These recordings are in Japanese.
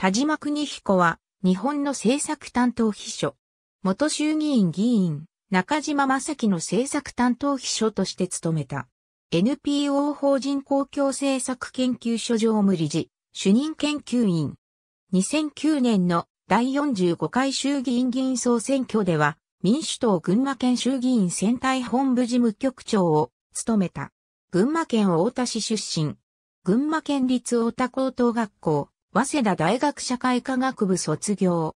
田島邦彦は、日本の政策担当秘書。元衆議院議員、中島正樹の政策担当秘書として務めた。NPO 法人公共政策研究所常務理事、主任研究員。2009年の第45回衆議院議員総選挙では、民主党群馬県衆議院選対本部事務局長を務めた。群馬県太田市出身。群馬県立太田高等学校早稲田大学社会科学部卒業。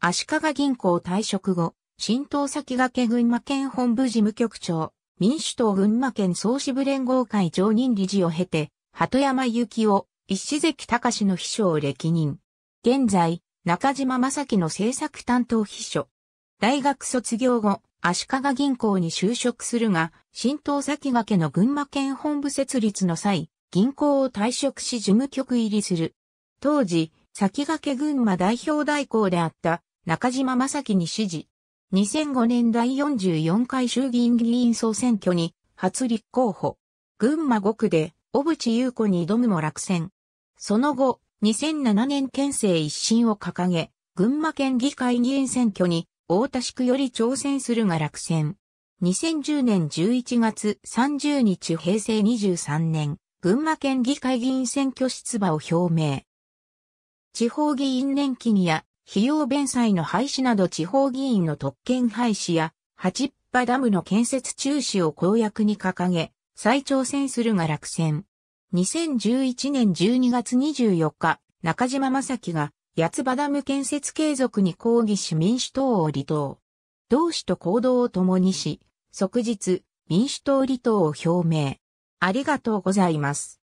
足利銀行退職後、新党先駆け群馬県本部事務局長、民主党群馬県総支部連合会常任理事を経て、鳩山幸夫、石関隆の秘書を歴任。現在、中島正樹の政策担当秘書。大学卒業後、足利銀行に就職するが、新党先駆けの群馬県本部設立の際、銀行を退職し事務局入りする。当時、先駆け群馬代表代行であった中島正樹に指示。2005年第44回衆議院議員総選挙に初立候補。群馬5区で小渕優子に挑むも落選。その後、2007年県政一新を掲げ、群馬県議会議員選挙に大田市区より挑戦するが落選。2010年11月30日平成23年、群馬県議会議員選挙出馬を表明。地方議員年金や費用弁済の廃止など地方議員の特権廃止や、八っ葉ダムの建設中止を公約に掲げ、再挑戦するが落選。2011年12月24日、中島正樹が、八葉ダム建設継続に抗議し民主党を離党。同志と行動を共にし、即日、民主党離党を表明。ありがとうございます。